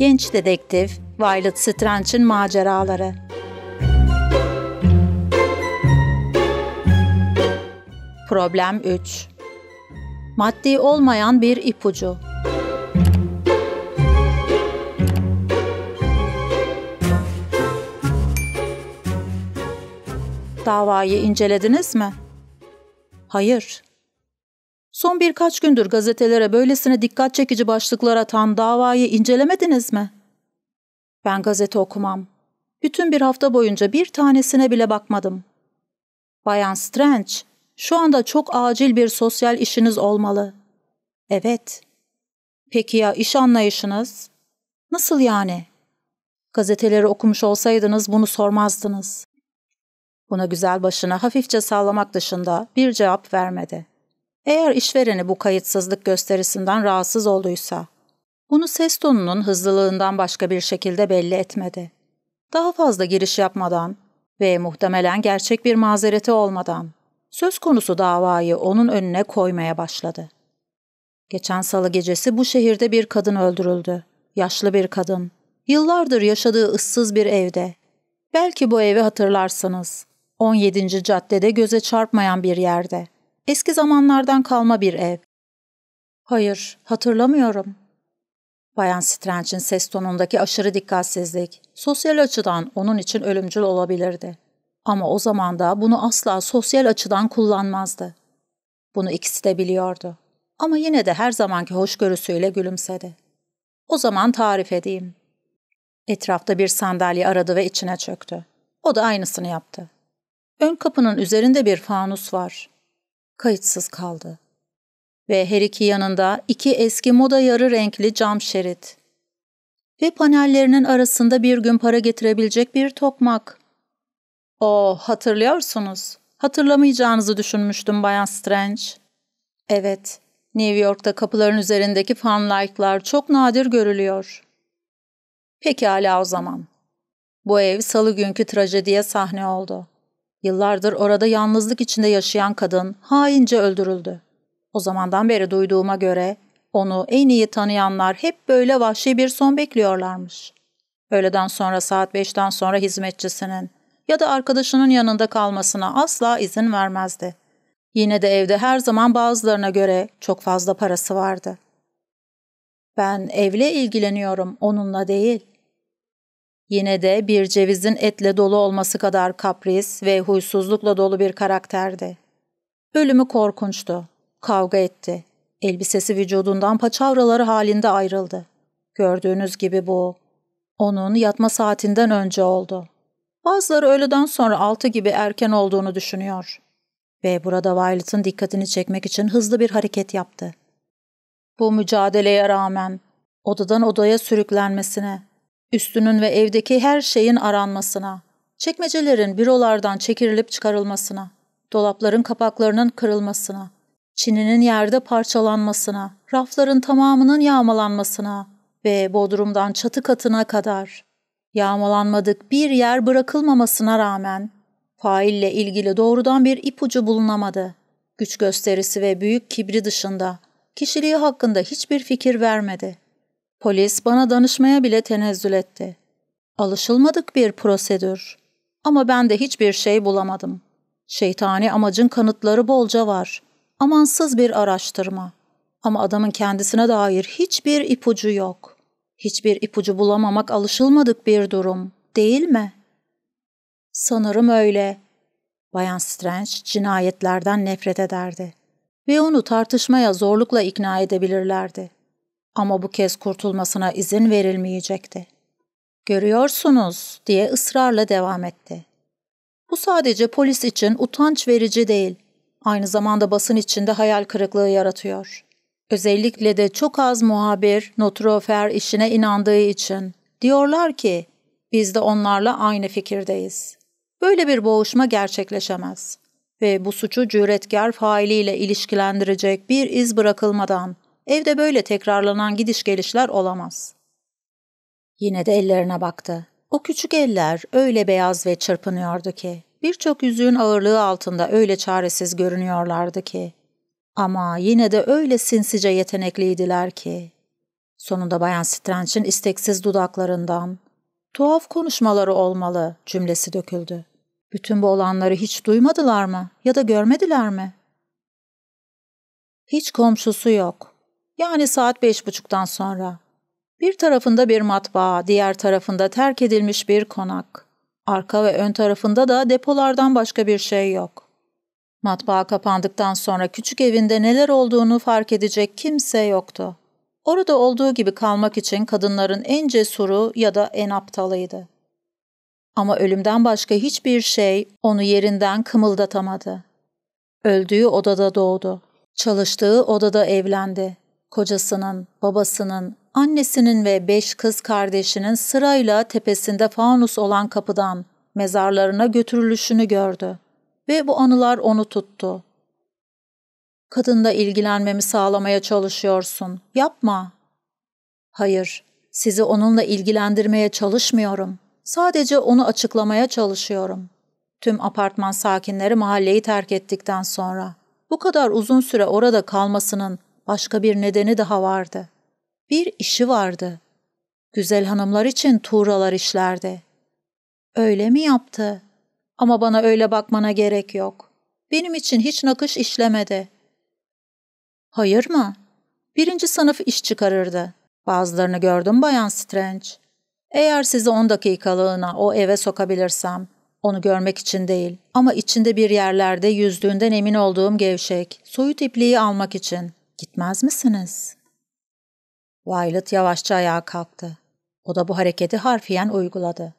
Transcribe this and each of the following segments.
genç dedektif Violet Strange'in maceraları. Problem 3 Maddi olmayan bir ipucu Davayı incelediniz mi? Hayır, Son birkaç gündür gazetelere böylesine dikkat çekici başlıklar atan davayı incelemediniz mi? Ben gazete okumam. Bütün bir hafta boyunca bir tanesine bile bakmadım. Bayan Strange, şu anda çok acil bir sosyal işiniz olmalı. Evet. Peki ya iş anlayışınız? Nasıl yani? Gazeteleri okumuş olsaydınız bunu sormazdınız. Buna güzel başına hafifçe sallamak dışında bir cevap vermedi. Eğer işvereni bu kayıtsızlık gösterisinden rahatsız olduysa, bunu ses tonunun hızlılığından başka bir şekilde belli etmedi. Daha fazla giriş yapmadan ve muhtemelen gerçek bir mazereti olmadan söz konusu davayı onun önüne koymaya başladı. Geçen salı gecesi bu şehirde bir kadın öldürüldü. Yaşlı bir kadın. Yıllardır yaşadığı ıssız bir evde. Belki bu evi hatırlarsınız. 17. caddede göze çarpmayan bir yerde.'' Eski zamanlardan kalma bir ev. Hayır, hatırlamıyorum. Bayan Strange'in ses tonundaki aşırı dikkatsizlik, sosyal açıdan onun için ölümcül olabilirdi. Ama o zaman da bunu asla sosyal açıdan kullanmazdı. Bunu ikisi de biliyordu. Ama yine de her zamanki hoşgörüsüyle gülümsedi. O zaman tarif edeyim. Etrafta bir sandalye aradı ve içine çöktü. O da aynısını yaptı. Ön kapının üzerinde bir fanus var kayıtsız kaldı. Ve her iki yanında iki eski moda yarı renkli cam şerit. Ve panellerinin arasında bir gün para getirebilecek bir tokmak. O oh, hatırlıyorsunuz. Hatırlamayacağınızı düşünmüştüm Bayan Strange. Evet, New York'ta kapıların üzerindeki fanlightlar çok nadir görülüyor. Pekala o zaman. Bu ev salı günkü trajediye sahne oldu. Yıllardır orada yalnızlık içinde yaşayan kadın haince öldürüldü. O zamandan beri duyduğuma göre onu en iyi tanıyanlar hep böyle vahşi bir son bekliyorlarmış. Öğleden sonra saat beşten sonra hizmetçisinin ya da arkadaşının yanında kalmasına asla izin vermezdi. Yine de evde her zaman bazılarına göre çok fazla parası vardı. Ben evle ilgileniyorum, onunla değil. Yine de bir cevizin etle dolu olması kadar kapris ve huysuzlukla dolu bir karakterdi. Ölümü korkunçtu. Kavga etti. Elbisesi vücudundan paçavraları halinde ayrıldı. Gördüğünüz gibi bu onun yatma saatinden önce oldu. Bazıları öğleden sonra altı gibi erken olduğunu düşünüyor. Ve burada Violet'ın dikkatini çekmek için hızlı bir hareket yaptı. Bu mücadeleye rağmen odadan odaya sürüklenmesine, Üstünün ve evdeki her şeyin aranmasına, çekmecelerin bürolardan çekirilip çıkarılmasına, dolapların kapaklarının kırılmasına, çininin yerde parçalanmasına, rafların tamamının yağmalanmasına ve bodrumdan çatı katına kadar yağmalanmadık bir yer bırakılmamasına rağmen faille ilgili doğrudan bir ipucu bulunamadı. Güç gösterisi ve büyük kibri dışında kişiliği hakkında hiçbir fikir vermedi.'' Polis bana danışmaya bile tenezzül etti. Alışılmadık bir prosedür. Ama ben de hiçbir şey bulamadım. Şeytani amacın kanıtları bolca var. Amansız bir araştırma. Ama adamın kendisine dair hiçbir ipucu yok. Hiçbir ipucu bulamamak alışılmadık bir durum, değil mi? Sanırım öyle. Bayan Strange cinayetlerden nefret ederdi ve onu tartışmaya zorlukla ikna edebilirlerdi. Ama bu kez kurtulmasına izin verilmeyecekti. Görüyorsunuz diye ısrarla devam etti. Bu sadece polis için utanç verici değil, aynı zamanda basın içinde hayal kırıklığı yaratıyor. Özellikle de çok az muhabir, notrofer işine inandığı için diyorlar ki biz de onlarla aynı fikirdeyiz. Böyle bir boğuşma gerçekleşemez ve bu suçu cüretkar failiyle ilişkilendirecek bir iz bırakılmadan Evde böyle tekrarlanan gidiş gelişler olamaz. Yine de ellerine baktı. O küçük eller öyle beyaz ve çırpınıyordu ki, birçok yüzüğün ağırlığı altında öyle çaresiz görünüyorlardı ki. Ama yine de öyle sinsice yetenekliydiler ki. Sonunda Bayan Stranch'in isteksiz dudaklarından, tuhaf konuşmaları olmalı cümlesi döküldü. Bütün bu olanları hiç duymadılar mı ya da görmediler mi? Hiç komşusu yok. Yani saat beş buçuktan sonra. Bir tarafında bir matbaa, diğer tarafında terk edilmiş bir konak. Arka ve ön tarafında da depolardan başka bir şey yok. Matbaa kapandıktan sonra küçük evinde neler olduğunu fark edecek kimse yoktu. Orada olduğu gibi kalmak için kadınların en cesuru ya da en aptalıydı. Ama ölümden başka hiçbir şey onu yerinden kımıldatamadı. Öldüğü odada doğdu. Çalıştığı odada evlendi kocasının, babasının, annesinin ve beş kız kardeşinin sırayla tepesinde faunus olan kapıdan mezarlarına götürülüşünü gördü ve bu anılar onu tuttu. Kadında ilgilenmemi sağlamaya çalışıyorsun. Yapma. Hayır, sizi onunla ilgilendirmeye çalışmıyorum. Sadece onu açıklamaya çalışıyorum. Tüm apartman sakinleri mahalleyi terk ettikten sonra bu kadar uzun süre orada kalmasının başka bir nedeni daha vardı. Bir işi vardı. Güzel hanımlar için tuğralar işlerdi. Öyle mi yaptı? Ama bana öyle bakmana gerek yok. Benim için hiç nakış işlemedi. Hayır mı? Birinci sınıf iş çıkarırdı. Bazılarını gördüm Bayan Strange. Eğer sizi on dakikalığına o eve sokabilirsem, onu görmek için değil ama içinde bir yerlerde yüzdüğünden emin olduğum gevşek, soyut ipliği almak için. Gitmez misiniz? Violet yavaşça ayağa kalktı. O da bu hareketi harfiyen uyguladı.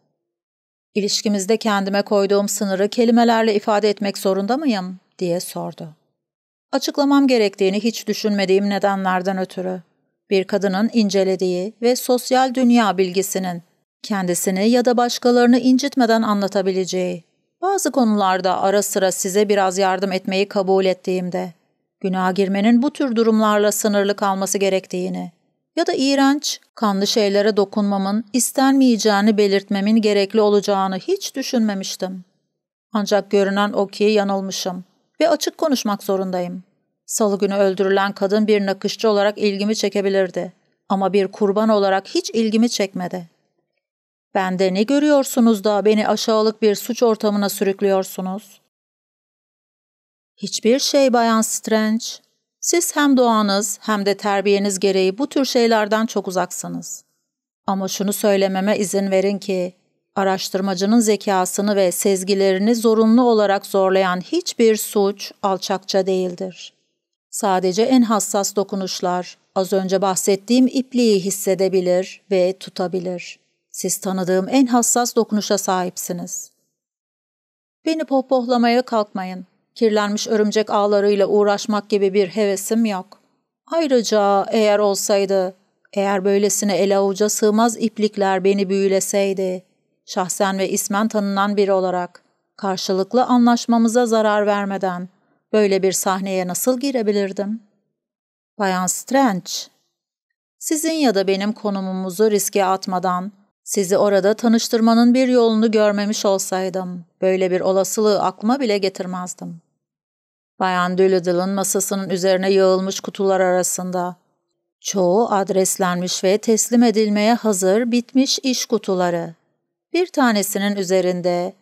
İlişkimizde kendime koyduğum sınırı kelimelerle ifade etmek zorunda mıyım? diye sordu. Açıklamam gerektiğini hiç düşünmediğim nedenlerden ötürü. Bir kadının incelediği ve sosyal dünya bilgisinin kendisini ya da başkalarını incitmeden anlatabileceği, bazı konularda ara sıra size biraz yardım etmeyi kabul ettiğimde Günah girmenin bu tür durumlarla sınırlı kalması gerektiğini ya da iğrenç, kanlı şeylere dokunmamın istenmeyeceğini belirtmemin gerekli olacağını hiç düşünmemiştim. Ancak görünen o ki yanılmışım ve açık konuşmak zorundayım. Salı günü öldürülen kadın bir nakışçı olarak ilgimi çekebilirdi ama bir kurban olarak hiç ilgimi çekmedi. Ben de ne görüyorsunuz da beni aşağılık bir suç ortamına sürüklüyorsunuz? Hiçbir şey Bayan Strange. Siz hem doğanız hem de terbiyeniz gereği bu tür şeylerden çok uzaksınız. Ama şunu söylememe izin verin ki, araştırmacının zekasını ve sezgilerini zorunlu olarak zorlayan hiçbir suç alçakça değildir. Sadece en hassas dokunuşlar, az önce bahsettiğim ipliği hissedebilir ve tutabilir. Siz tanıdığım en hassas dokunuşa sahipsiniz. Beni pohpohlamaya kalkmayın kirlenmiş örümcek ağlarıyla uğraşmak gibi bir hevesim yok. Ayrıca eğer olsaydı, eğer böylesine ele avuca sığmaz iplikler beni büyüleseydi, şahsen ve ismen tanınan biri olarak, karşılıklı anlaşmamıza zarar vermeden böyle bir sahneye nasıl girebilirdim? Bayan Strange, sizin ya da benim konumumuzu riske atmadan sizi orada tanıştırmanın bir yolunu görmemiş olsaydım, böyle bir olasılığı aklıma bile getirmezdim. Bayan Doolittle'ın masasının üzerine yığılmış kutular arasında. Çoğu adreslenmiş ve teslim edilmeye hazır bitmiş iş kutuları. Bir tanesinin üzerinde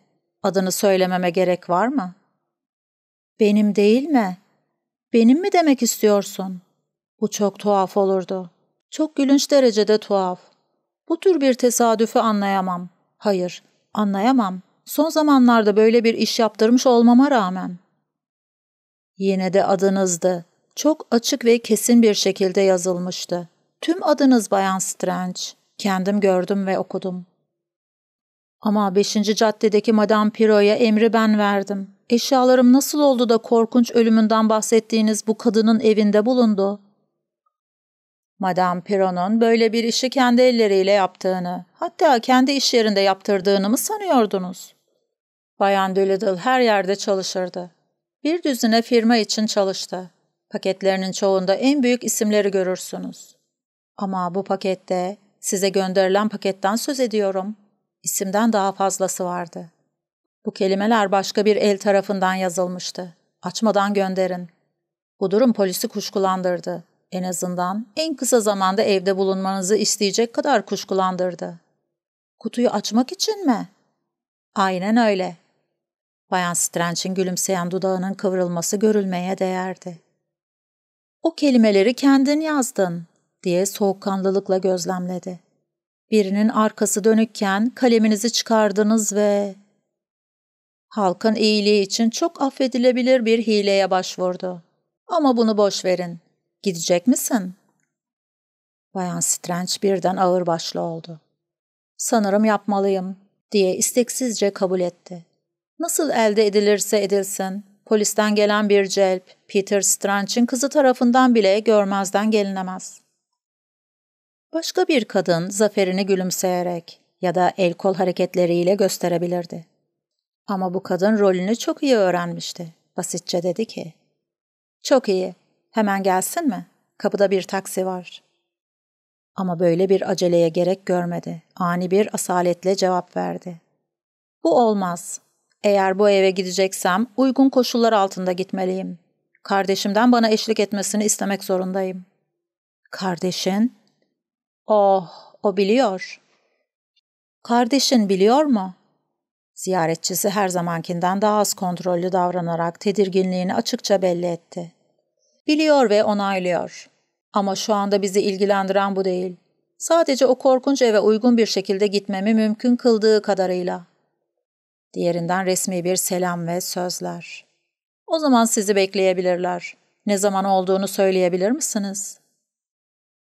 adını söylememe gerek var mı? Benim değil mi? Benim mi demek istiyorsun? Bu çok tuhaf olurdu. Çok gülünç derecede tuhaf. Bu tür bir tesadüfü anlayamam. Hayır, anlayamam. Son zamanlarda böyle bir iş yaptırmış olmama rağmen.'' Yine de adınızdı. Çok açık ve kesin bir şekilde yazılmıştı. Tüm adınız Bayan Strange. Kendim gördüm ve okudum. Ama beşinci caddedeki Madame Piro'ya emri ben verdim. Eşyalarım nasıl oldu da korkunç ölümünden bahsettiğiniz bu kadının evinde bulundu? Madame Piro'nun böyle bir işi kendi elleriyle yaptığını, hatta kendi iş yerinde yaptırdığını mı sanıyordunuz? Bayan Doolittle her yerde çalışırdı. Bir düzine firma için çalıştı. Paketlerinin çoğunda en büyük isimleri görürsünüz. Ama bu pakette, size gönderilen paketten söz ediyorum. İsimden daha fazlası vardı. Bu kelimeler başka bir el tarafından yazılmıştı. Açmadan gönderin. Bu durum polisi kuşkulandırdı. En azından en kısa zamanda evde bulunmanızı isteyecek kadar kuşkulandırdı. Kutuyu açmak için mi? Aynen öyle. Bayan Stranch'in gülümseyen dudağının kıvrılması görülmeye değerdi. O kelimeleri kendin yazdın diye soğukkanlılıkla gözlemledi. Birinin arkası dönükken kaleminizi çıkardınız ve... Halkın iyiliği için çok affedilebilir bir hileye başvurdu. Ama bunu boş verin. Gidecek misin? Bayan Strange birden ağırbaşlı oldu. Sanırım yapmalıyım diye isteksizce kabul etti. Nasıl elde edilirse edilsin, polisten gelen bir celp, Peter Strange'in kızı tarafından bile görmezden gelinemez. Başka bir kadın zaferini gülümseyerek ya da el kol hareketleriyle gösterebilirdi. Ama bu kadın rolünü çok iyi öğrenmişti. Basitçe dedi ki, ''Çok iyi, hemen gelsin mi? Kapıda bir taksi var.'' Ama böyle bir aceleye gerek görmedi. Ani bir asaletle cevap verdi. ''Bu olmaz, eğer bu eve gideceksem uygun koşullar altında gitmeliyim. Kardeşimden bana eşlik etmesini istemek zorundayım. Kardeşin? Oh, o biliyor. Kardeşin biliyor mu? Ziyaretçisi her zamankinden daha az kontrollü davranarak tedirginliğini açıkça belli etti. Biliyor ve onaylıyor. Ama şu anda bizi ilgilendiren bu değil. Sadece o korkunç eve uygun bir şekilde gitmemi mümkün kıldığı kadarıyla. Diğerinden resmi bir selam ve sözler. O zaman sizi bekleyebilirler. Ne zaman olduğunu söyleyebilir misiniz?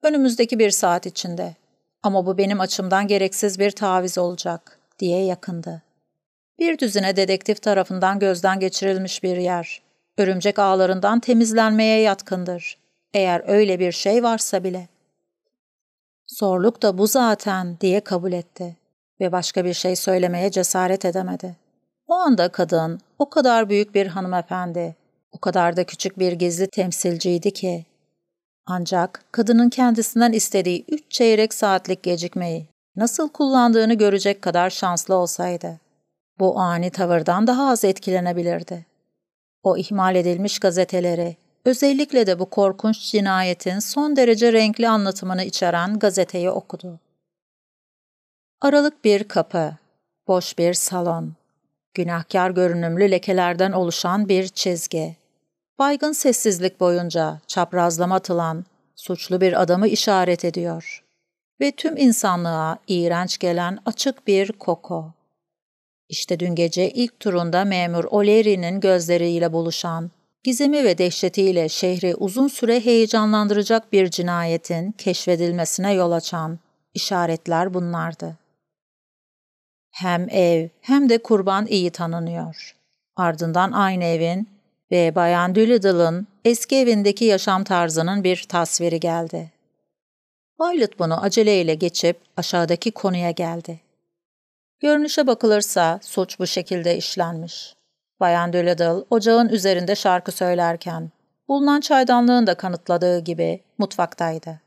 Önümüzdeki bir saat içinde. Ama bu benim açımdan gereksiz bir taviz olacak, diye yakındı. Bir düzine dedektif tarafından gözden geçirilmiş bir yer. Örümcek ağlarından temizlenmeye yatkındır. Eğer öyle bir şey varsa bile. Zorluk da bu zaten, diye kabul etti ve başka bir şey söylemeye cesaret edemedi. O anda kadın o kadar büyük bir hanımefendi, o kadar da küçük bir gizli temsilciydi ki. Ancak kadının kendisinden istediği üç çeyrek saatlik gecikmeyi nasıl kullandığını görecek kadar şanslı olsaydı. Bu ani tavırdan daha az etkilenebilirdi. O ihmal edilmiş gazeteleri, özellikle de bu korkunç cinayetin son derece renkli anlatımını içeren gazeteyi okudu. Aralık bir kapı, boş bir salon, günahkar görünümlü lekelerden oluşan bir çizgi. Baygın sessizlik boyunca çaprazlama atılan suçlu bir adamı işaret ediyor. Ve tüm insanlığa iğrenç gelen açık bir koku. İşte dün gece ilk turunda memur O'Leary'nin gözleriyle buluşan, gizemi ve dehşetiyle şehri uzun süre heyecanlandıracak bir cinayetin keşfedilmesine yol açan işaretler bunlardı hem ev hem de kurban iyi tanınıyor. Ardından aynı evin ve Bayan Doolittle'ın eski evindeki yaşam tarzının bir tasviri geldi. Violet bunu aceleyle geçip aşağıdaki konuya geldi. Görünüşe bakılırsa suç bu şekilde işlenmiş. Bayan Doolittle ocağın üzerinde şarkı söylerken, bulunan çaydanlığın da kanıtladığı gibi mutfaktaydı.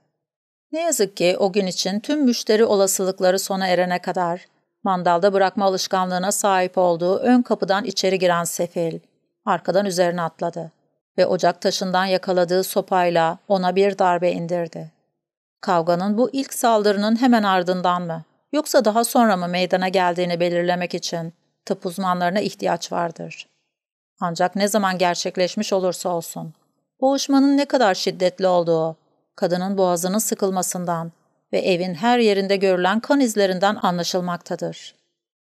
Ne yazık ki o gün için tüm müşteri olasılıkları sona erene kadar Mandalda bırakma alışkanlığına sahip olduğu ön kapıdan içeri giren Sefil, arkadan üzerine atladı ve ocak taşından yakaladığı sopayla ona bir darbe indirdi. Kavganın bu ilk saldırının hemen ardından mı, yoksa daha sonra mı meydana geldiğini belirlemek için tıp uzmanlarına ihtiyaç vardır. Ancak ne zaman gerçekleşmiş olursa olsun, boğuşmanın ne kadar şiddetli olduğu, kadının boğazının sıkılmasından ve evin her yerinde görülen kan izlerinden anlaşılmaktadır.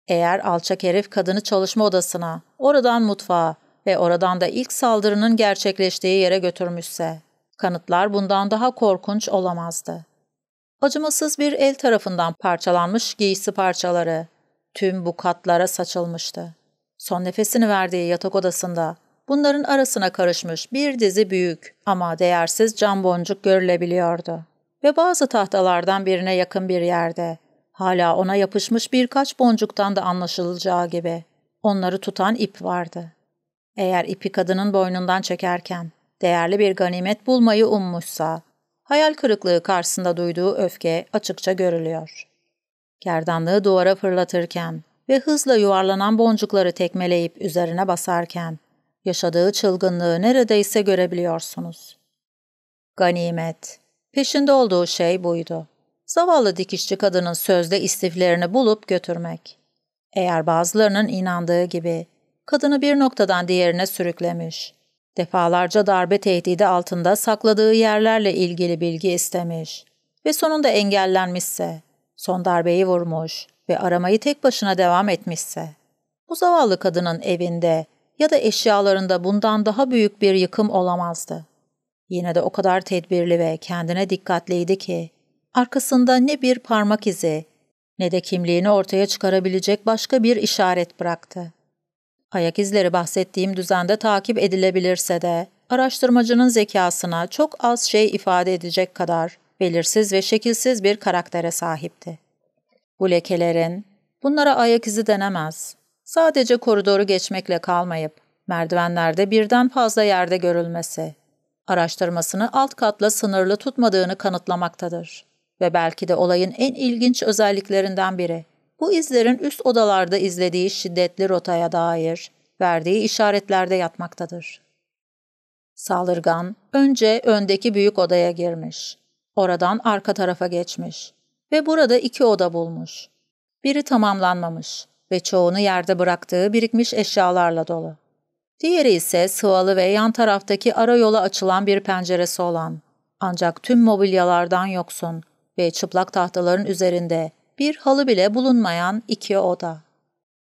Eğer alçak herif kadını çalışma odasına, oradan mutfağa ve oradan da ilk saldırının gerçekleştiği yere götürmüşse, kanıtlar bundan daha korkunç olamazdı. Acımasız bir el tarafından parçalanmış giysi parçaları tüm bu katlara saçılmıştı. Son nefesini verdiği yatak odasında bunların arasına karışmış bir dizi büyük ama değersiz cam boncuk görülebiliyordu ve bazı tahtalardan birine yakın bir yerde. Hala ona yapışmış birkaç boncuktan da anlaşılacağı gibi. Onları tutan ip vardı. Eğer ipi kadının boynundan çekerken değerli bir ganimet bulmayı ummuşsa, hayal kırıklığı karşısında duyduğu öfke açıkça görülüyor. Gerdanlığı duvara fırlatırken ve hızla yuvarlanan boncukları tekmeleyip üzerine basarken yaşadığı çılgınlığı neredeyse görebiliyorsunuz. Ganimet Peşinde olduğu şey buydu. Zavallı dikişçi kadının sözde istiflerini bulup götürmek. Eğer bazılarının inandığı gibi kadını bir noktadan diğerine sürüklemiş, defalarca darbe tehdidi altında sakladığı yerlerle ilgili bilgi istemiş ve sonunda engellenmişse, son darbeyi vurmuş ve aramayı tek başına devam etmişse, bu zavallı kadının evinde ya da eşyalarında bundan daha büyük bir yıkım olamazdı. Yine de o kadar tedbirli ve kendine dikkatliydi ki arkasında ne bir parmak izi ne de kimliğini ortaya çıkarabilecek başka bir işaret bıraktı. Ayak izleri bahsettiğim düzende takip edilebilirse de araştırmacının zekasına çok az şey ifade edecek kadar belirsiz ve şekilsiz bir karaktere sahipti. Bu lekelerin, bunlara ayak izi denemez, sadece koridoru geçmekle kalmayıp merdivenlerde birden fazla yerde görülmesi araştırmasını alt katla sınırlı tutmadığını kanıtlamaktadır. Ve belki de olayın en ilginç özelliklerinden biri, bu izlerin üst odalarda izlediği şiddetli rotaya dair verdiği işaretlerde yatmaktadır. Saldırgan önce öndeki büyük odaya girmiş, oradan arka tarafa geçmiş ve burada iki oda bulmuş. Biri tamamlanmamış ve çoğunu yerde bıraktığı birikmiş eşyalarla dolu. Diğeri ise sıvalı ve yan taraftaki ara yola açılan bir penceresi olan. Ancak tüm mobilyalardan yoksun ve çıplak tahtaların üzerinde bir halı bile bulunmayan iki oda.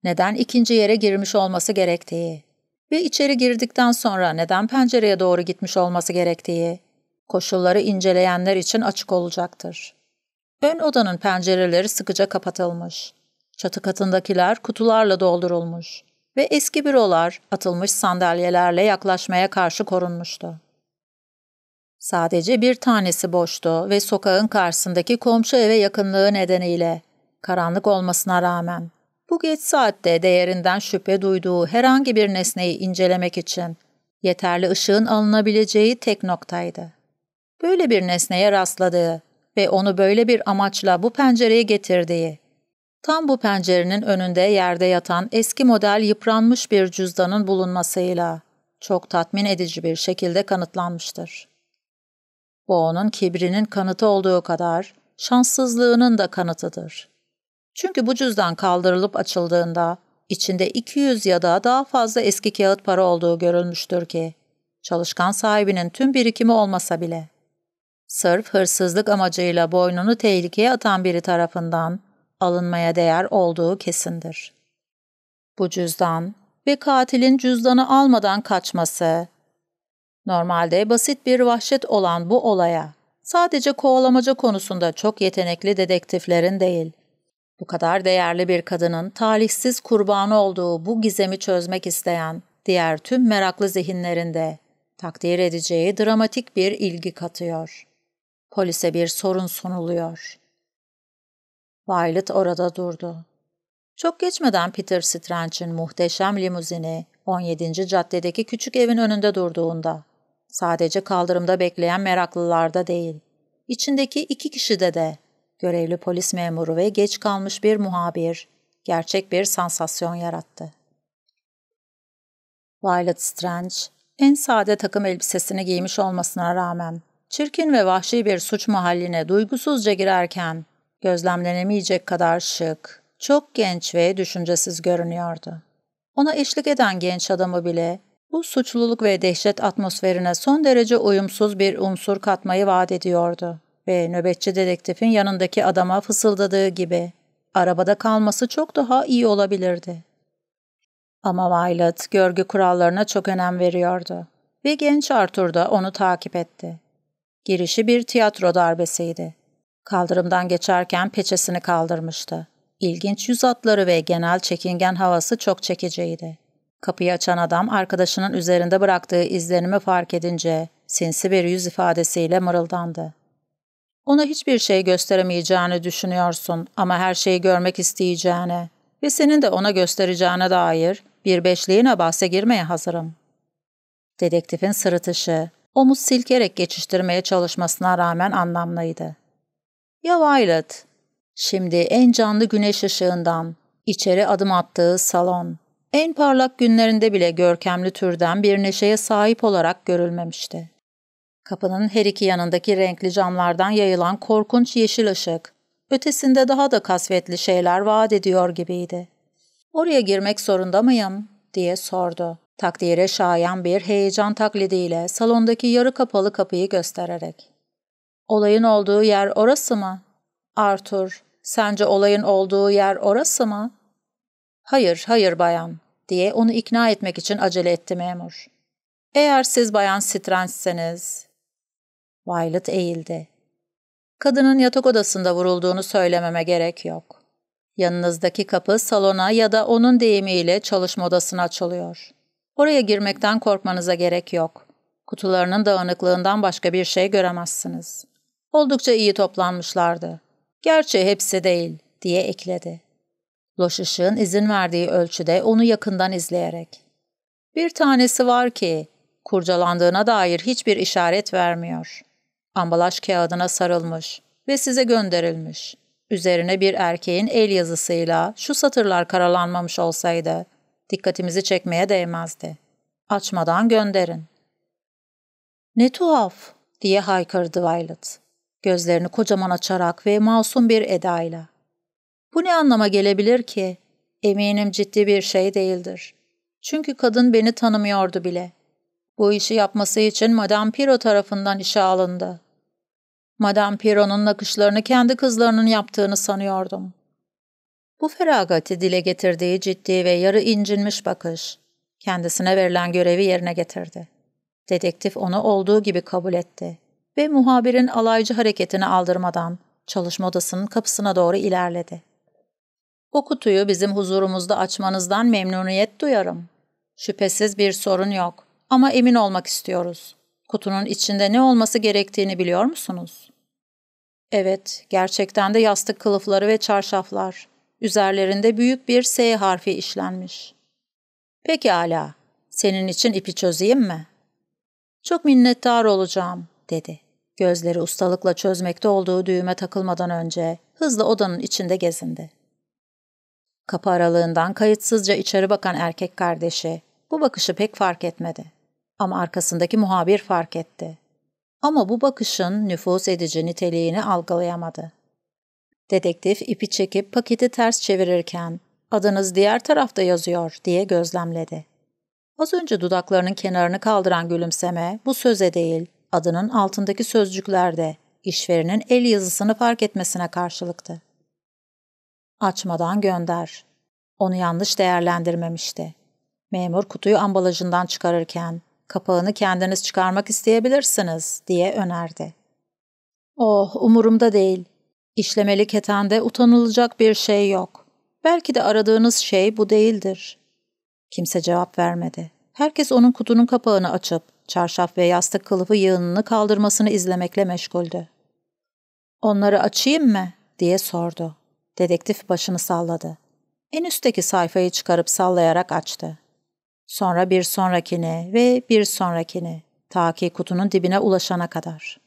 Neden ikinci yere girmiş olması gerektiği ve içeri girdikten sonra neden pencereye doğru gitmiş olması gerektiği koşulları inceleyenler için açık olacaktır. Ön odanın pencereleri sıkıca kapatılmış. Çatı katındakiler kutularla doldurulmuş ve eski bürolar atılmış sandalyelerle yaklaşmaya karşı korunmuştu. Sadece bir tanesi boştu ve sokağın karşısındaki komşu eve yakınlığı nedeniyle karanlık olmasına rağmen bu geç saatte değerinden şüphe duyduğu herhangi bir nesneyi incelemek için yeterli ışığın alınabileceği tek noktaydı. Böyle bir nesneye rastladığı ve onu böyle bir amaçla bu pencereye getirdiği Tam bu pencerenin önünde yerde yatan eski model yıpranmış bir cüzdanın bulunmasıyla çok tatmin edici bir şekilde kanıtlanmıştır. Bu onun kibrinin kanıtı olduğu kadar şanssızlığının da kanıtıdır. Çünkü bu cüzdan kaldırılıp açıldığında içinde 200 ya da daha fazla eski kağıt para olduğu görülmüştür ki çalışkan sahibinin tüm birikimi olmasa bile. Sırf hırsızlık amacıyla boynunu tehlikeye atan biri tarafından alınmaya değer olduğu kesindir. Bu cüzdan ve katilin cüzdanı almadan kaçması, normalde basit bir vahşet olan bu olaya sadece kovalamaca konusunda çok yetenekli dedektiflerin değil, bu kadar değerli bir kadının talihsiz kurbanı olduğu bu gizemi çözmek isteyen diğer tüm meraklı zihinlerinde takdir edeceği dramatik bir ilgi katıyor. Polise bir sorun sunuluyor. Violet orada durdu. Çok geçmeden Peter Strange'in muhteşem limuzini 17. caddedeki küçük evin önünde durduğunda, sadece kaldırımda bekleyen meraklılarda değil, içindeki iki kişide de, görevli polis memuru ve geç kalmış bir muhabir, gerçek bir sansasyon yarattı. Violet Strange, en sade takım elbisesini giymiş olmasına rağmen, çirkin ve vahşi bir suç mahalline duygusuzca girerken, Gözlemlenemeyecek kadar şık, çok genç ve düşüncesiz görünüyordu. Ona eşlik eden genç adamı bile bu suçluluk ve dehşet atmosferine son derece uyumsuz bir unsur katmayı vaat ediyordu ve nöbetçi dedektifin yanındaki adama fısıldadığı gibi arabada kalması çok daha iyi olabilirdi. Ama Violet görgü kurallarına çok önem veriyordu ve genç Arthur da onu takip etti. Girişi bir tiyatro darbesiydi. Kaldırımdan geçerken peçesini kaldırmıştı. İlginç yüz atları ve genel çekingen havası çok çekiciydi. Kapıyı açan adam arkadaşının üzerinde bıraktığı izlenimi fark edince sinsi bir yüz ifadesiyle mırıldandı. Ona hiçbir şey gösteremeyeceğini düşünüyorsun ama her şeyi görmek isteyeceğini ve senin de ona göstereceğine dair bir beşliğine bahse girmeye hazırım. Dedektifin sırıtışı, omuz silkerek geçiştirmeye çalışmasına rağmen anlamlıydı ya Violet. Şimdi en canlı güneş ışığından, içeri adım attığı salon, en parlak günlerinde bile görkemli türden bir neşeye sahip olarak görülmemişti. Kapının her iki yanındaki renkli camlardan yayılan korkunç yeşil ışık, ötesinde daha da kasvetli şeyler vaat ediyor gibiydi. ''Oraya girmek zorunda mıyım?'' diye sordu. Takdire şayan bir heyecan taklidiyle salondaki yarı kapalı kapıyı göstererek. Olayın olduğu yer orası mı? Arthur, sence olayın olduğu yer orası mı? Hayır, hayır bayan, diye onu ikna etmek için acele etti memur. Eğer siz bayan Strange'seniz... Violet eğildi. Kadının yatak odasında vurulduğunu söylememe gerek yok. Yanınızdaki kapı salona ya da onun deyimiyle çalışma odasına açılıyor. Oraya girmekten korkmanıza gerek yok. Kutularının dağınıklığından başka bir şey göremezsiniz. Oldukça iyi toplanmışlardı. Gerçi hepsi değil, diye ekledi. Loş ışığın izin verdiği ölçüde onu yakından izleyerek. Bir tanesi var ki, kurcalandığına dair hiçbir işaret vermiyor. Ambalaj kağıdına sarılmış ve size gönderilmiş. Üzerine bir erkeğin el yazısıyla şu satırlar karalanmamış olsaydı, dikkatimizi çekmeye değmezdi. Açmadan gönderin. Ne tuhaf, diye haykırdı Violet. Gözlerini kocaman açarak ve masum bir edayla. Bu ne anlama gelebilir ki? Eminim ciddi bir şey değildir. Çünkü kadın beni tanımıyordu bile. Bu işi yapması için Madame Piro tarafından işe alındı. Madame Piro'nun nakışlarını kendi kızlarının yaptığını sanıyordum. Bu feragati dile getirdiği ciddi ve yarı incinmiş bakış, kendisine verilen görevi yerine getirdi. Dedektif onu olduğu gibi kabul etti ve muhabirin alaycı hareketini aldırmadan çalışma odasının kapısına doğru ilerledi. O kutuyu bizim huzurumuzda açmanızdan memnuniyet duyarım. Şüphesiz bir sorun yok ama emin olmak istiyoruz. Kutunun içinde ne olması gerektiğini biliyor musunuz? Evet, gerçekten de yastık kılıfları ve çarşaflar. Üzerlerinde büyük bir S harfi işlenmiş. Peki Pekala, senin için ipi çözeyim mi? Çok minnettar olacağım dedi. Gözleri ustalıkla çözmekte olduğu düğüme takılmadan önce hızla odanın içinde gezindi. Kapı aralığından kayıtsızca içeri bakan erkek kardeşi bu bakışı pek fark etmedi. Ama arkasındaki muhabir fark etti. Ama bu bakışın nüfus edici niteliğini algılayamadı. Dedektif ipi çekip paketi ters çevirirken adınız diğer tarafta yazıyor diye gözlemledi. Az önce dudaklarının kenarını kaldıran gülümseme bu söze değil, adının altındaki sözcüklerde işverinin el yazısını fark etmesine karşılıktı. Açmadan gönder. Onu yanlış değerlendirmemişti. Memur kutuyu ambalajından çıkarırken kapağını kendiniz çıkarmak isteyebilirsiniz diye önerdi. Oh umurumda değil. İşlemeli ketende utanılacak bir şey yok. Belki de aradığınız şey bu değildir. Kimse cevap vermedi. Herkes onun kutunun kapağını açıp çarşaf ve yastık kılıfı yığınını kaldırmasını izlemekle meşguldü. ''Onları açayım mı?'' diye sordu. Dedektif başını salladı. En üstteki sayfayı çıkarıp sallayarak açtı. Sonra bir sonrakini ve bir sonrakini, ta ki kutunun dibine ulaşana kadar.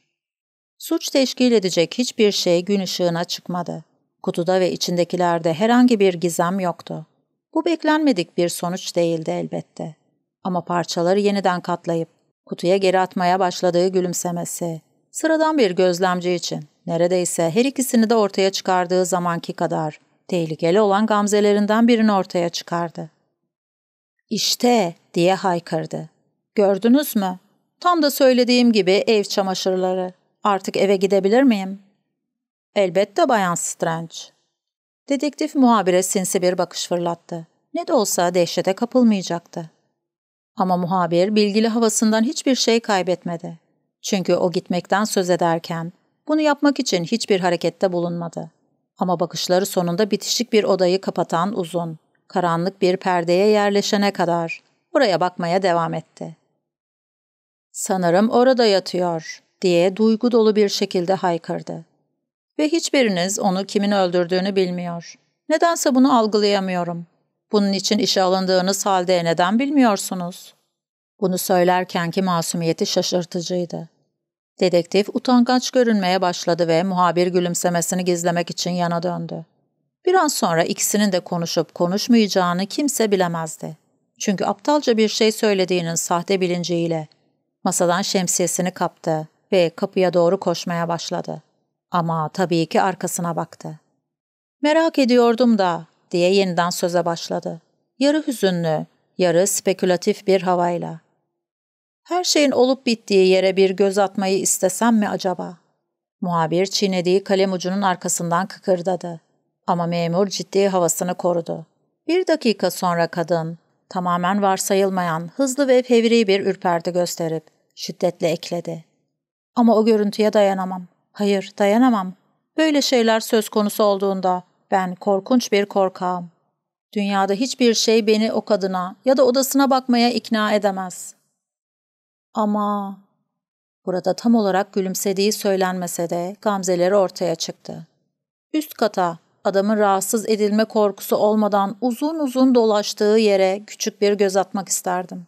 Suç teşkil edecek hiçbir şey gün ışığına çıkmadı. Kutuda ve içindekilerde herhangi bir gizem yoktu. Bu beklenmedik bir sonuç değildi elbette. Ama parçaları yeniden katlayıp Kutuya geri atmaya başladığı gülümsemesi. Sıradan bir gözlemci için. Neredeyse her ikisini de ortaya çıkardığı zamanki kadar. Tehlikeli olan gamzelerinden birini ortaya çıkardı. İşte diye haykırdı. Gördünüz mü? Tam da söylediğim gibi ev çamaşırları. Artık eve gidebilir miyim? Elbette Bayan Strange. Dedektif muhabire sinsi bir bakış fırlattı. Ne de olsa dehşete kapılmayacaktı. Ama muhabir bilgili havasından hiçbir şey kaybetmedi. Çünkü o gitmekten söz ederken bunu yapmak için hiçbir harekette bulunmadı. Ama bakışları sonunda bitişik bir odayı kapatan uzun, karanlık bir perdeye yerleşene kadar oraya bakmaya devam etti. Sanırım orada yatıyor diye duygu dolu bir şekilde haykırdı. Ve hiçbiriniz onu kimin öldürdüğünü bilmiyor. Nedense bunu algılayamıyorum. Bunun için işe alındığınız halde neden bilmiyorsunuz? Bunu söylerkenki masumiyeti şaşırtıcıydı. Dedektif utangaç görünmeye başladı ve muhabir gülümsemesini gizlemek için yana döndü. Bir an sonra ikisinin de konuşup konuşmayacağını kimse bilemezdi. Çünkü aptalca bir şey söylediğinin sahte bilinciyle masadan şemsiyesini kaptı ve kapıya doğru koşmaya başladı. Ama tabii ki arkasına baktı. Merak ediyordum da diye yeniden söze başladı. Yarı hüzünlü, yarı spekülatif bir havayla. Her şeyin olup bittiği yere bir göz atmayı istesem mi acaba? Muhabir çiğnediği kalem ucunun arkasından kıkırdadı. Ama memur ciddi havasını korudu. Bir dakika sonra kadın, tamamen varsayılmayan, hızlı ve fevri bir ürperti gösterip şiddetle ekledi. Ama o görüntüye dayanamam. Hayır, dayanamam. Böyle şeyler söz konusu olduğunda ben korkunç bir korkağım. Dünyada hiçbir şey beni o kadına ya da odasına bakmaya ikna edemez. Ama burada tam olarak gülümsediği söylenmese de gamzeleri ortaya çıktı. Üst kata adamın rahatsız edilme korkusu olmadan uzun uzun dolaştığı yere küçük bir göz atmak isterdim.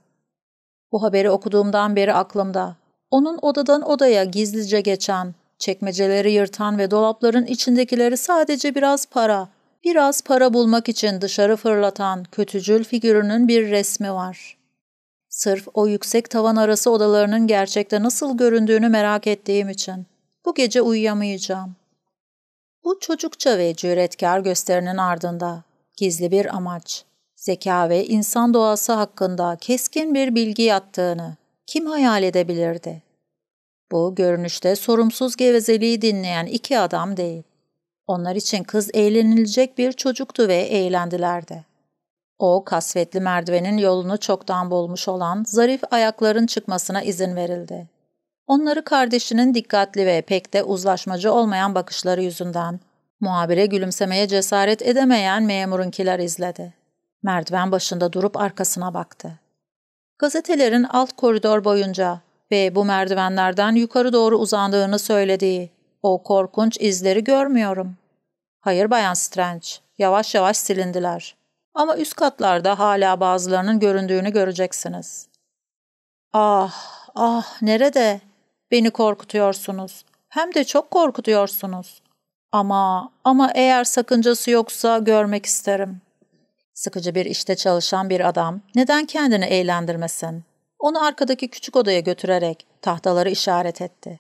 Bu haberi okuduğumdan beri aklımda. Onun odadan odaya gizlice geçen Çekmeceleri yırtan ve dolapların içindekileri sadece biraz para, biraz para bulmak için dışarı fırlatan kötücül figürünün bir resmi var. Sırf o yüksek tavan arası odalarının gerçekte nasıl göründüğünü merak ettiğim için. Bu gece uyuyamayacağım. Bu çocukça ve cüretkar gösterinin ardında gizli bir amaç, zeka ve insan doğası hakkında keskin bir bilgi yattığını kim hayal edebilirdi? Bu görünüşte sorumsuz gevezeliği dinleyen iki adam değil. Onlar için kız eğlenilecek bir çocuktu ve eğlendiler de. O kasvetli merdivenin yolunu çoktan bulmuş olan zarif ayakların çıkmasına izin verildi. Onları kardeşinin dikkatli ve pek de uzlaşmacı olmayan bakışları yüzünden muhabire gülümsemeye cesaret edemeyen memurunkiler izledi. Merdiven başında durup arkasına baktı. Gazetelerin alt koridor boyunca ve bu merdivenlerden yukarı doğru uzandığını söylediği o korkunç izleri görmüyorum. Hayır Bayan Strange, yavaş yavaş silindiler. Ama üst katlarda hala bazılarının göründüğünü göreceksiniz. Ah, ah, nerede? Beni korkutuyorsunuz. Hem de çok korkutuyorsunuz. Ama, ama eğer sakıncası yoksa görmek isterim. Sıkıcı bir işte çalışan bir adam neden kendini eğlendirmesin? Onu arkadaki küçük odaya götürerek tahtaları işaret etti.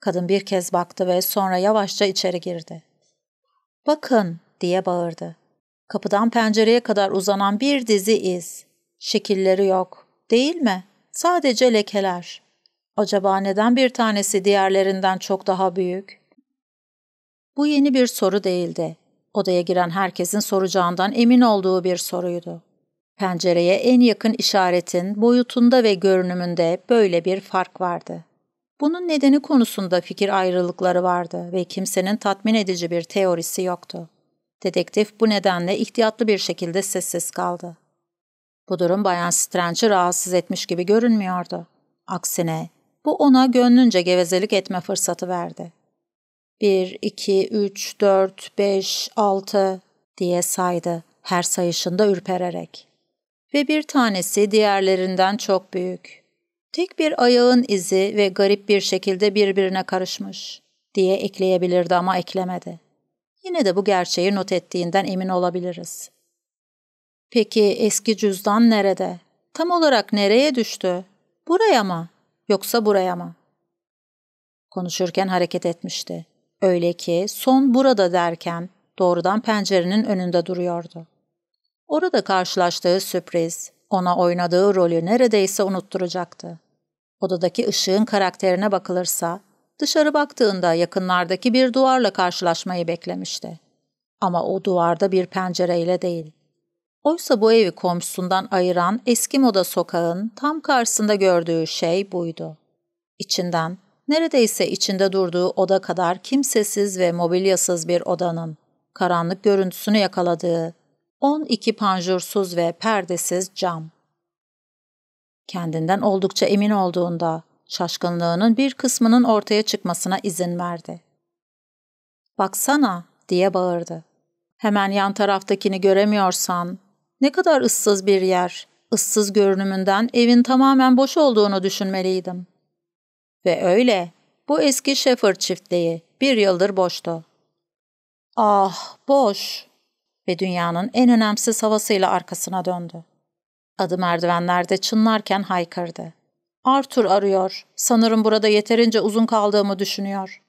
Kadın bir kez baktı ve sonra yavaşça içeri girdi. ''Bakın!'' diye bağırdı. Kapıdan pencereye kadar uzanan bir dizi iz. Şekilleri yok, değil mi? Sadece lekeler. Acaba neden bir tanesi diğerlerinden çok daha büyük? Bu yeni bir soru değildi. Odaya giren herkesin soracağından emin olduğu bir soruydu. Pencereye en yakın işaretin boyutunda ve görünümünde böyle bir fark vardı. Bunun nedeni konusunda fikir ayrılıkları vardı ve kimsenin tatmin edici bir teorisi yoktu. Dedektif bu nedenle ihtiyatlı bir şekilde sessiz kaldı. Bu durum Bayan Strange'i rahatsız etmiş gibi görünmüyordu. Aksine bu ona gönlünce gevezelik etme fırsatı verdi. Bir, iki, üç, dört, beş, altı diye saydı her sayışında ürpererek ve bir tanesi diğerlerinden çok büyük. Tek bir ayağın izi ve garip bir şekilde birbirine karışmış diye ekleyebilirdi ama eklemedi. Yine de bu gerçeği not ettiğinden emin olabiliriz. Peki eski cüzdan nerede? Tam olarak nereye düştü? Buraya mı? Yoksa buraya mı? Konuşurken hareket etmişti. Öyle ki son burada derken doğrudan pencerenin önünde duruyordu. Orada karşılaştığı sürpriz, ona oynadığı rolü neredeyse unutturacaktı. Odadaki ışığın karakterine bakılırsa, dışarı baktığında yakınlardaki bir duvarla karşılaşmayı beklemişti. Ama o duvarda bir pencereyle değil. Oysa bu evi komşusundan ayıran eski moda sokağın tam karşısında gördüğü şey buydu. İçinden, neredeyse içinde durduğu oda kadar kimsesiz ve mobilyasız bir odanın, karanlık görüntüsünü yakaladığı 12 panjursuz ve perdesiz cam. Kendinden oldukça emin olduğunda şaşkınlığının bir kısmının ortaya çıkmasına izin verdi. "Baksana," diye bağırdı. "Hemen yan taraftakini göremiyorsan ne kadar ıssız bir yer. ıssız görünümünden evin tamamen boş olduğunu düşünmeliydim." Ve öyle bu eski Shepherd çiftliği bir yıldır boştu. Ah, boş ve dünyanın en önemsiz havasıyla arkasına döndü. Adı merdivenlerde çınlarken haykırdı. Arthur arıyor. Sanırım burada yeterince uzun kaldığımı düşünüyor.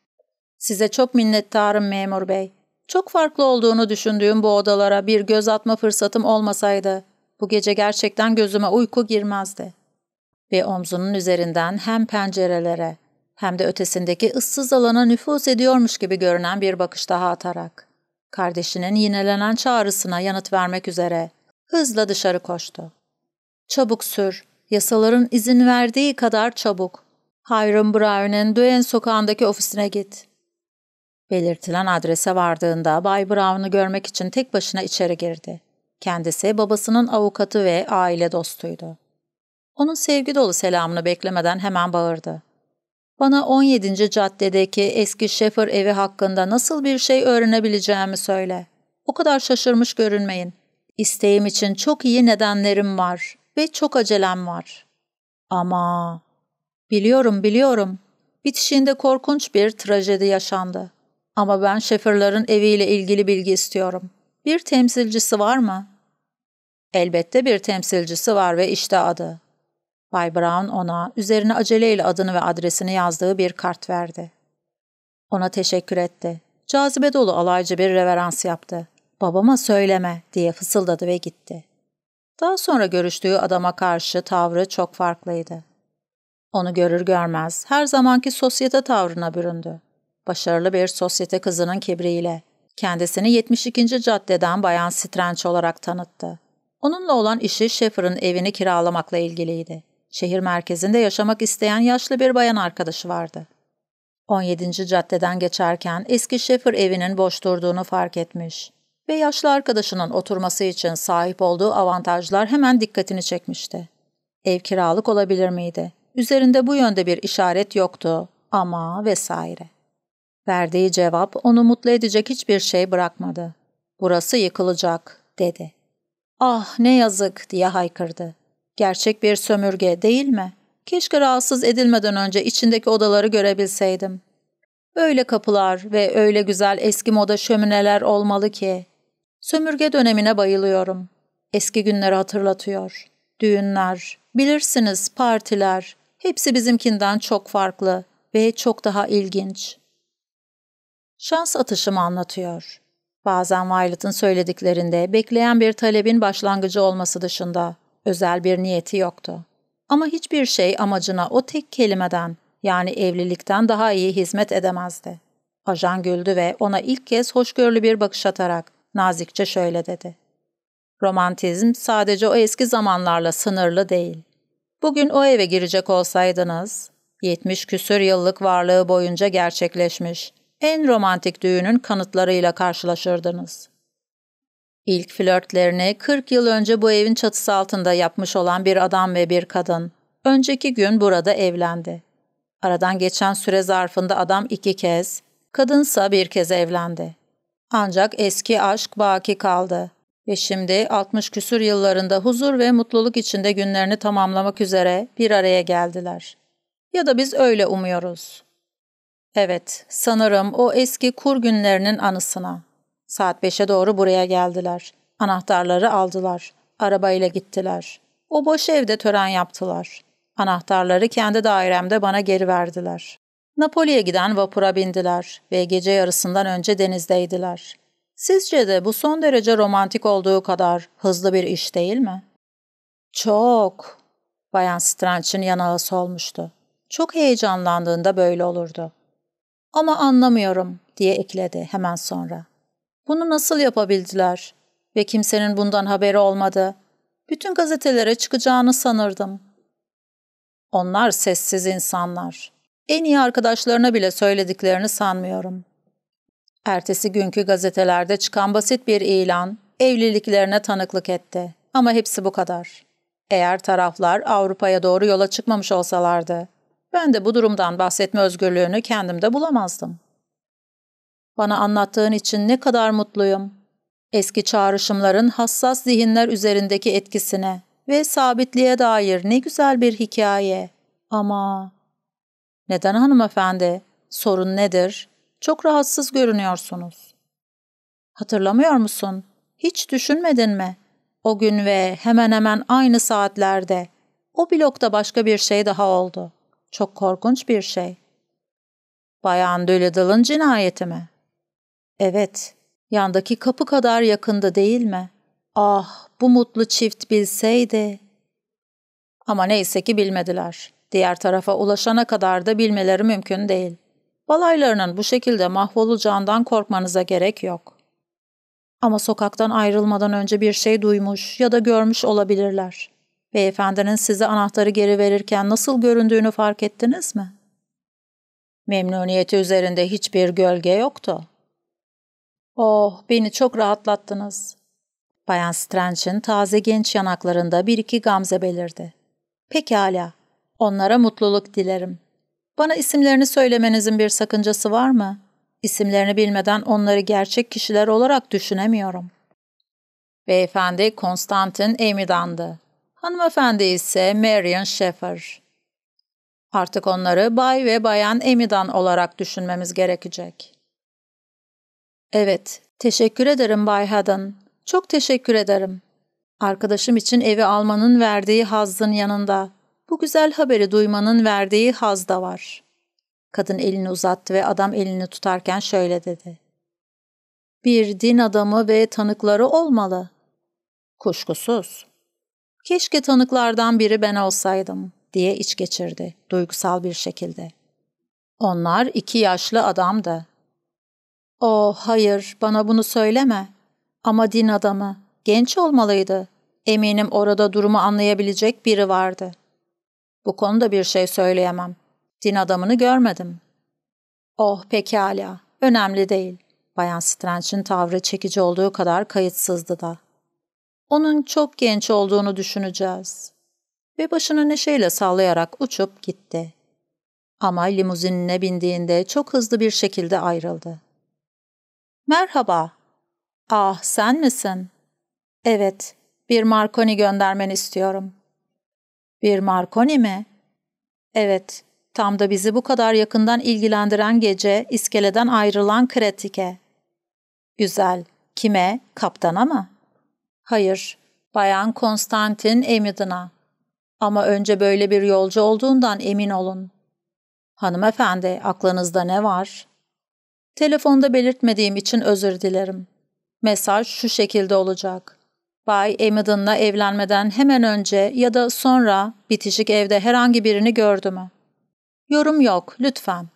Size çok minnettarım memur bey. Çok farklı olduğunu düşündüğüm bu odalara bir göz atma fırsatım olmasaydı bu gece gerçekten gözüme uyku girmezdi. Ve omzunun üzerinden hem pencerelere hem de ötesindeki ıssız alana nüfuz ediyormuş gibi görünen bir bakış daha atarak. Kardeşinin yinelenen çağrısına yanıt vermek üzere hızla dışarı koştu. Çabuk sür, yasaların izin verdiği kadar çabuk. Hiram Brown'in Duen sokağındaki ofisine git. Belirtilen adrese vardığında Bay Brown'u görmek için tek başına içeri girdi. Kendisi babasının avukatı ve aile dostuydu. Onun sevgi dolu selamını beklemeden hemen bağırdı. Bana 17. caddedeki eski şefir evi hakkında nasıl bir şey öğrenebileceğimi söyle. O kadar şaşırmış görünmeyin. İsteğim için çok iyi nedenlerim var ve çok acelem var. Ama... Biliyorum, biliyorum. Bitişinde korkunç bir trajedi yaşandı. Ama ben şefirlerin eviyle ilgili bilgi istiyorum. Bir temsilcisi var mı? Elbette bir temsilcisi var ve işte adı. Bay Brown ona üzerine aceleyle adını ve adresini yazdığı bir kart verdi. Ona teşekkür etti. Cazibe dolu alaycı bir reverans yaptı. Babama söyleme diye fısıldadı ve gitti. Daha sonra görüştüğü adama karşı tavrı çok farklıydı. Onu görür görmez her zamanki sosyete tavrına büründü. Başarılı bir sosyete kızının kibriyle kendisini 72. caddeden Bayan Strange olarak tanıttı. Onunla olan işi Sheffer'ın evini kiralamakla ilgiliydi. Şehir merkezinde yaşamak isteyen yaşlı bir bayan arkadaşı vardı. 17. caddeden geçerken eski şefir evinin boş durduğunu fark etmiş ve yaşlı arkadaşının oturması için sahip olduğu avantajlar hemen dikkatini çekmişti. Ev kiralık olabilir miydi? Üzerinde bu yönde bir işaret yoktu ama vesaire. Verdiği cevap onu mutlu edecek hiçbir şey bırakmadı. Burası yıkılacak dedi. Ah ne yazık diye haykırdı. Gerçek bir sömürge değil mi? Keşke rahatsız edilmeden önce içindeki odaları görebilseydim. Öyle kapılar ve öyle güzel eski moda şömineler olmalı ki. Sömürge dönemine bayılıyorum. Eski günleri hatırlatıyor. Düğünler, bilirsiniz partiler, hepsi bizimkinden çok farklı ve çok daha ilginç. Şans atışımı anlatıyor. Bazen Violet'ın söylediklerinde bekleyen bir talebin başlangıcı olması dışında Özel bir niyeti yoktu. Ama hiçbir şey amacına o tek kelimeden yani evlilikten daha iyi hizmet edemezdi. Ajan güldü ve ona ilk kez hoşgörülü bir bakış atarak nazikçe şöyle dedi. Romantizm sadece o eski zamanlarla sınırlı değil. Bugün o eve girecek olsaydınız, 70 küsür yıllık varlığı boyunca gerçekleşmiş en romantik düğünün kanıtlarıyla karşılaşırdınız. İlk flörtlerini 40 yıl önce bu evin çatısı altında yapmış olan bir adam ve bir kadın. Önceki gün burada evlendi. Aradan geçen süre zarfında adam iki kez, kadınsa bir kez evlendi. Ancak eski aşk baki kaldı ve şimdi 60 küsür yıllarında huzur ve mutluluk içinde günlerini tamamlamak üzere bir araya geldiler. Ya da biz öyle umuyoruz. Evet, sanırım o eski kur günlerinin anısına.'' Saat beşe doğru buraya geldiler. Anahtarları aldılar. Arabayla gittiler. O boş evde tören yaptılar. Anahtarları kendi dairemde bana geri verdiler. Napoli'ye giden vapura bindiler ve gece yarısından önce denizdeydiler. Sizce de bu son derece romantik olduğu kadar hızlı bir iş değil mi? Çok. Bayan Stranch'in yanağı solmuştu. Çok heyecanlandığında böyle olurdu. Ama anlamıyorum diye ekledi hemen sonra. Bunu nasıl yapabildiler? Ve kimsenin bundan haberi olmadı. Bütün gazetelere çıkacağını sanırdım. Onlar sessiz insanlar. En iyi arkadaşlarına bile söylediklerini sanmıyorum. Ertesi günkü gazetelerde çıkan basit bir ilan evliliklerine tanıklık etti. Ama hepsi bu kadar. Eğer taraflar Avrupa'ya doğru yola çıkmamış olsalardı, ben de bu durumdan bahsetme özgürlüğünü kendimde bulamazdım. Bana anlattığın için ne kadar mutluyum. Eski çağrışımların hassas zihinler üzerindeki etkisine ve sabitliğe dair ne güzel bir hikaye. Ama... Neden hanımefendi? Sorun nedir? Çok rahatsız görünüyorsunuz. Hatırlamıyor musun? Hiç düşünmedin mi? O gün ve hemen hemen aynı saatlerde. O blokta başka bir şey daha oldu. Çok korkunç bir şey. Bayan Doolittle'ın cinayeti mi? Evet, yandaki kapı kadar yakındı değil mi? Ah, bu mutlu çift bilseydi. Ama neyse ki bilmediler. Diğer tarafa ulaşana kadar da bilmeleri mümkün değil. Balaylarının bu şekilde mahvolacağından korkmanıza gerek yok. Ama sokaktan ayrılmadan önce bir şey duymuş ya da görmüş olabilirler. Beyefendinin size anahtarı geri verirken nasıl göründüğünü fark ettiniz mi? Memnuniyeti üzerinde hiçbir gölge yoktu. Oh, beni çok rahatlattınız. Bayan Stranch'in taze genç yanaklarında bir iki gamze belirdi. Pekala, onlara mutluluk dilerim. Bana isimlerini söylemenizin bir sakıncası var mı? İsimlerini bilmeden onları gerçek kişiler olarak düşünemiyorum. Beyefendi Konstantin Emidan'dı. Hanımefendi ise Marion Sheffer. Artık onları Bay ve Bayan Emidan olarak düşünmemiz gerekecek. Evet, teşekkür ederim Bay Haddon. Çok teşekkür ederim. Arkadaşım için evi almanın verdiği hazzın yanında bu güzel haberi duymanın verdiği haz da var. Kadın elini uzattı ve adam elini tutarken şöyle dedi. Bir din adamı ve tanıkları olmalı. Kuşkusuz. Keşke tanıklardan biri ben olsaydım diye iç geçirdi duygusal bir şekilde. Onlar iki yaşlı adamdı. Oh hayır, bana bunu söyleme. Ama din adamı, genç olmalıydı. Eminim orada durumu anlayabilecek biri vardı. Bu konuda bir şey söyleyemem. Din adamını görmedim. Oh pekala, önemli değil. Bayan Strange'in tavrı çekici olduğu kadar kayıtsızdı da. Onun çok genç olduğunu düşüneceğiz. Ve başını neşeyle sallayarak uçup gitti. Ama limuzinine bindiğinde çok hızlı bir şekilde ayrıldı. Merhaba. Ah sen misin? Evet, bir Marconi göndermeni istiyorum. Bir Marconi mi? Evet, tam da bizi bu kadar yakından ilgilendiren gece iskeleden ayrılan Kretik'e. Güzel, kime? Kaptana mı? Hayır, Bayan Konstantin Emidin'a. Ama önce böyle bir yolcu olduğundan emin olun. Hanımefendi, aklınızda ne var? Telefonda belirtmediğim için özür dilerim. Mesaj şu şekilde olacak. Bay Amidon'la evlenmeden hemen önce ya da sonra bitişik evde herhangi birini gördü mü? Yorum yok, lütfen.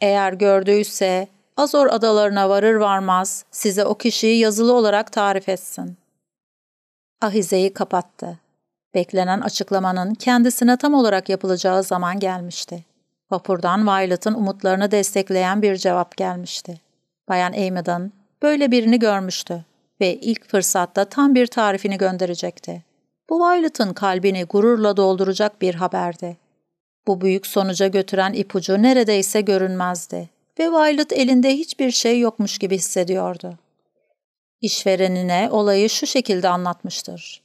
Eğer gördüyse Azor adalarına varır varmaz size o kişiyi yazılı olarak tarif etsin. Ahize'yi kapattı. Beklenen açıklamanın kendisine tam olarak yapılacağı zaman gelmişti. Vapurdan Violet'ın umutlarını destekleyen bir cevap gelmişti. Bayan Amy'den böyle birini görmüştü ve ilk fırsatta tam bir tarifini gönderecekti. Bu Violet'ın kalbini gururla dolduracak bir haberdi. Bu büyük sonuca götüren ipucu neredeyse görünmezdi ve Violet elinde hiçbir şey yokmuş gibi hissediyordu. İşverenine olayı şu şekilde anlatmıştır.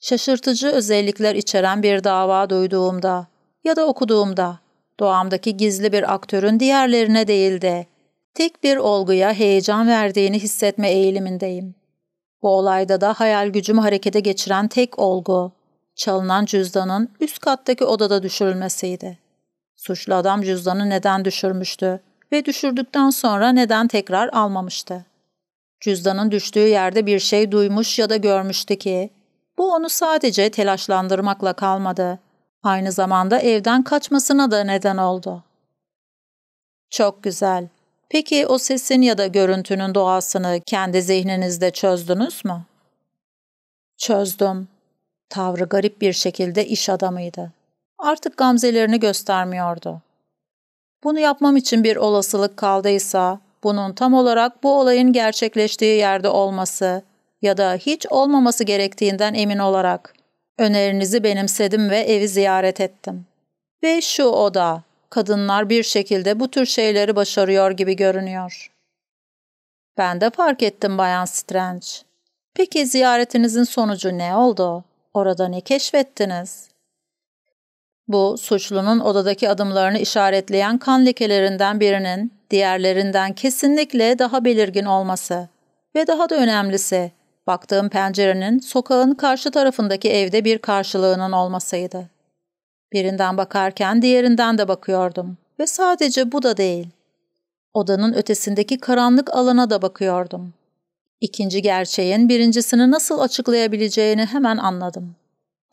Şaşırtıcı özellikler içeren bir dava duyduğumda ya da okuduğumda Doğamdaki gizli bir aktörün diğerlerine değil de tek bir olguya heyecan verdiğini hissetme eğilimindeyim. Bu olayda da hayal gücümü harekete geçiren tek olgu, çalınan cüzdanın üst kattaki odada düşürülmesiydi. Suçlu adam cüzdanı neden düşürmüştü ve düşürdükten sonra neden tekrar almamıştı? Cüzdanın düştüğü yerde bir şey duymuş ya da görmüştü ki, bu onu sadece telaşlandırmakla kalmadı.'' Aynı zamanda evden kaçmasına da neden oldu. Çok güzel. Peki o sesin ya da görüntünün doğasını kendi zihninizde çözdünüz mü? Çözdüm. Tavrı garip bir şekilde iş adamıydı. Artık gamzelerini göstermiyordu. Bunu yapmam için bir olasılık kaldıysa, bunun tam olarak bu olayın gerçekleştiği yerde olması ya da hiç olmaması gerektiğinden emin olarak Önerinizi benimsedim ve evi ziyaret ettim. Ve şu oda, kadınlar bir şekilde bu tür şeyleri başarıyor gibi görünüyor. Ben de fark ettim Bayan Strange. Peki ziyaretinizin sonucu ne oldu? Orada ne keşfettiniz? Bu suçlunun odadaki adımlarını işaretleyen kan lekelerinden birinin diğerlerinden kesinlikle daha belirgin olması ve daha da önemlisi Baktığım pencerenin sokağın karşı tarafındaki evde bir karşılığının olmasıydı. Birinden bakarken diğerinden de bakıyordum ve sadece bu da değil. Odanın ötesindeki karanlık alana da bakıyordum. İkinci gerçeğin birincisini nasıl açıklayabileceğini hemen anladım.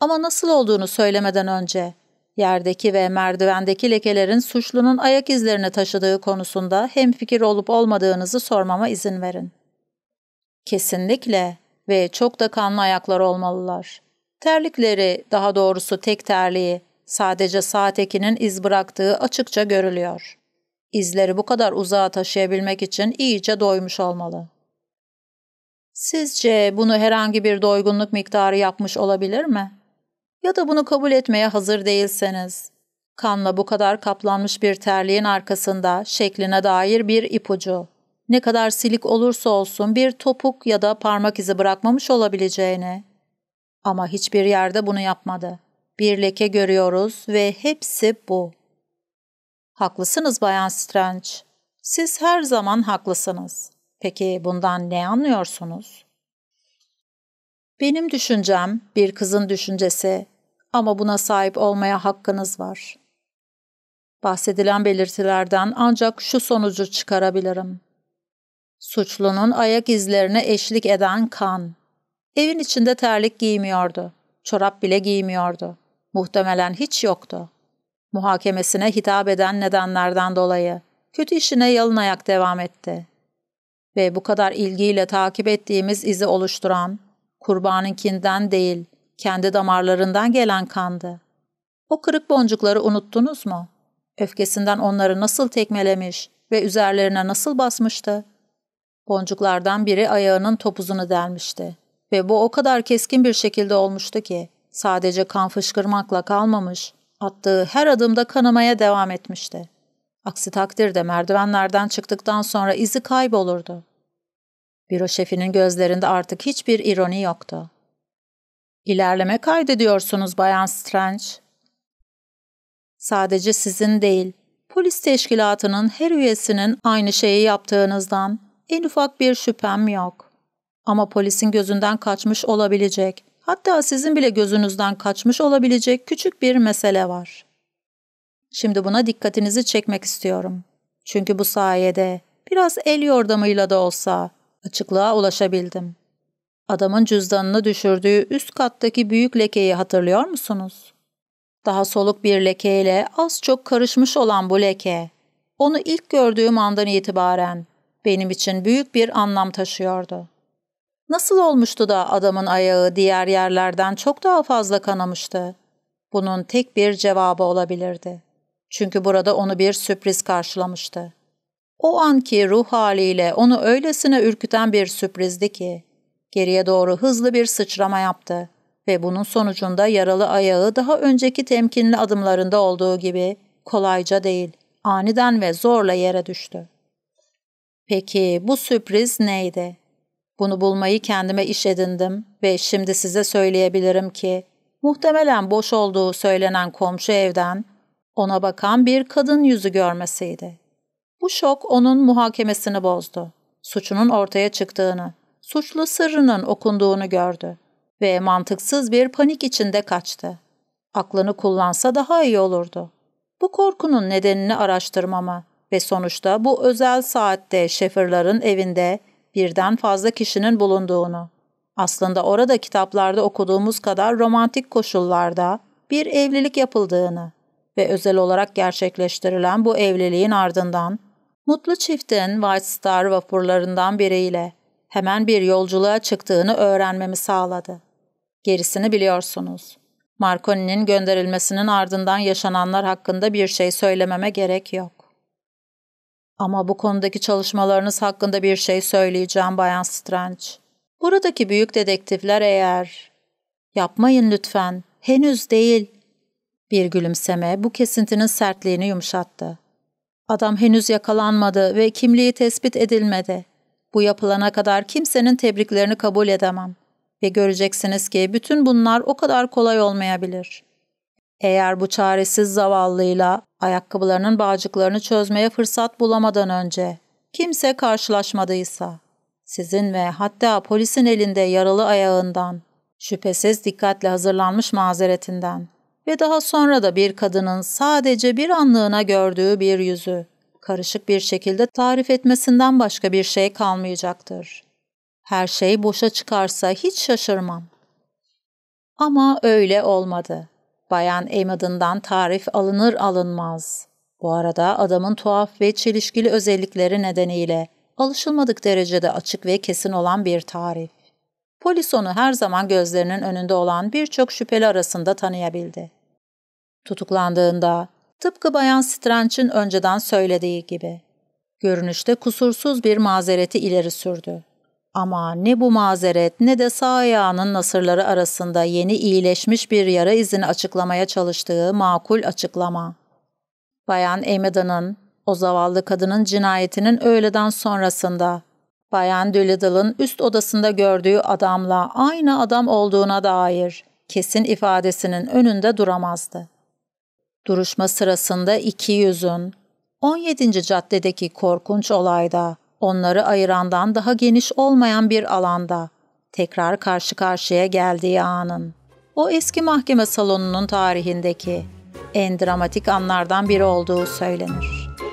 Ama nasıl olduğunu söylemeden önce yerdeki ve merdivendeki lekelerin suçlunun ayak izlerini taşıdığı konusunda hemfikir olup olmadığınızı sormama izin verin. Kesinlikle ve çok da kanlı ayaklar olmalılar. Terlikleri, daha doğrusu tek terliği, sadece sağ tekinin iz bıraktığı açıkça görülüyor. İzleri bu kadar uzağa taşıyabilmek için iyice doymuş olmalı. Sizce bunu herhangi bir doygunluk miktarı yapmış olabilir mi? Ya da bunu kabul etmeye hazır değilseniz, kanla bu kadar kaplanmış bir terliğin arkasında şekline dair bir ipucu, ne kadar silik olursa olsun bir topuk ya da parmak izi bırakmamış olabileceğini. Ama hiçbir yerde bunu yapmadı. Bir leke görüyoruz ve hepsi bu. Haklısınız Bayan Strange. Siz her zaman haklısınız. Peki bundan ne anlıyorsunuz? Benim düşüncem bir kızın düşüncesi ama buna sahip olmaya hakkınız var. Bahsedilen belirtilerden ancak şu sonucu çıkarabilirim. Suçlunun ayak izlerine eşlik eden kan. Evin içinde terlik giymiyordu. Çorap bile giymiyordu. Muhtemelen hiç yoktu. Muhakemesine hitap eden nedenlerden dolayı kötü işine yalın ayak devam etti. Ve bu kadar ilgiyle takip ettiğimiz izi oluşturan, kurbanınkinden değil, kendi damarlarından gelen kandı. O kırık boncukları unuttunuz mu? Öfkesinden onları nasıl tekmelemiş ve üzerlerine nasıl basmıştı? Boncuklardan biri ayağının topuzunu delmişti ve bu o kadar keskin bir şekilde olmuştu ki sadece kan fışkırmakla kalmamış, attığı her adımda kanamaya devam etmişti. Aksi takdirde merdivenlerden çıktıktan sonra izi kaybolurdu. Büro şefinin gözlerinde artık hiçbir ironi yoktu. İlerleme kaydediyorsunuz Bayan Strange. Sadece sizin değil, polis teşkilatının her üyesinin aynı şeyi yaptığınızdan en ufak bir şüphem yok. Ama polisin gözünden kaçmış olabilecek, hatta sizin bile gözünüzden kaçmış olabilecek küçük bir mesele var. Şimdi buna dikkatinizi çekmek istiyorum. Çünkü bu sayede biraz el yordamıyla da olsa açıklığa ulaşabildim. Adamın cüzdanını düşürdüğü üst kattaki büyük lekeyi hatırlıyor musunuz? Daha soluk bir lekeyle az çok karışmış olan bu leke, onu ilk gördüğüm andan itibaren benim için büyük bir anlam taşıyordu. Nasıl olmuştu da adamın ayağı diğer yerlerden çok daha fazla kanamıştı? Bunun tek bir cevabı olabilirdi. Çünkü burada onu bir sürpriz karşılamıştı. O anki ruh haliyle onu öylesine ürküten bir sürprizdi ki geriye doğru hızlı bir sıçrama yaptı ve bunun sonucunda yaralı ayağı daha önceki temkinli adımlarında olduğu gibi kolayca değil, aniden ve zorla yere düştü. Peki bu sürpriz neydi? Bunu bulmayı kendime iş edindim ve şimdi size söyleyebilirim ki muhtemelen boş olduğu söylenen komşu evden ona bakan bir kadın yüzü görmesiydi. Bu şok onun muhakemesini bozdu. Suçunun ortaya çıktığını, suçlu sırrının okunduğunu gördü ve mantıksız bir panik içinde kaçtı. Aklını kullansa daha iyi olurdu. Bu korkunun nedenini araştırmama, ve sonuçta bu özel saatte Şefirlerin evinde birden fazla kişinin bulunduğunu, aslında orada kitaplarda okuduğumuz kadar romantik koşullarda bir evlilik yapıldığını ve özel olarak gerçekleştirilen bu evliliğin ardından mutlu çiftin White Star vapurlarından biriyle hemen bir yolculuğa çıktığını öğrenmemi sağladı. Gerisini biliyorsunuz. Marconi'nin gönderilmesinin ardından yaşananlar hakkında bir şey söylememe gerek yok. Ama bu konudaki çalışmalarınız hakkında bir şey söyleyeceğim Bayan Strange. Buradaki büyük dedektifler eğer... Yapmayın lütfen, henüz değil. Bir gülümseme bu kesintinin sertliğini yumuşattı. Adam henüz yakalanmadı ve kimliği tespit edilmedi. Bu yapılana kadar kimsenin tebriklerini kabul edemem. Ve göreceksiniz ki bütün bunlar o kadar kolay olmayabilir.'' Eğer bu çaresiz zavallıyla ayakkabılarının bağcıklarını çözmeye fırsat bulamadan önce kimse karşılaşmadıysa, sizin ve hatta polisin elinde yaralı ayağından, şüphesiz dikkatle hazırlanmış mazeretinden ve daha sonra da bir kadının sadece bir anlığına gördüğü bir yüzü, karışık bir şekilde tarif etmesinden başka bir şey kalmayacaktır. Her şey boşa çıkarsa hiç şaşırmam. Ama öyle olmadı. Bayan Amidon'dan tarif alınır alınmaz. Bu arada adamın tuhaf ve çelişkili özellikleri nedeniyle alışılmadık derecede açık ve kesin olan bir tarif. Polis onu her zaman gözlerinin önünde olan birçok şüpheli arasında tanıyabildi. Tutuklandığında tıpkı Bayan Stranch'in önceden söylediği gibi görünüşte kusursuz bir mazereti ileri sürdü. Ama ne bu mazeret ne de sağ ayağının nasırları arasında yeni iyileşmiş bir yara izini açıklamaya çalıştığı makul açıklama. Bayan Amida'nın, o zavallı kadının cinayetinin öğleden sonrasında, Bayan Doolittle'ın üst odasında gördüğü adamla aynı adam olduğuna dair kesin ifadesinin önünde duramazdı. Duruşma sırasında iki yüzün, 17. caddedeki korkunç olayda onları ayırandan daha geniş olmayan bir alanda tekrar karşı karşıya geldiği anın. O eski mahkeme salonunun tarihindeki en dramatik anlardan biri olduğu söylenir.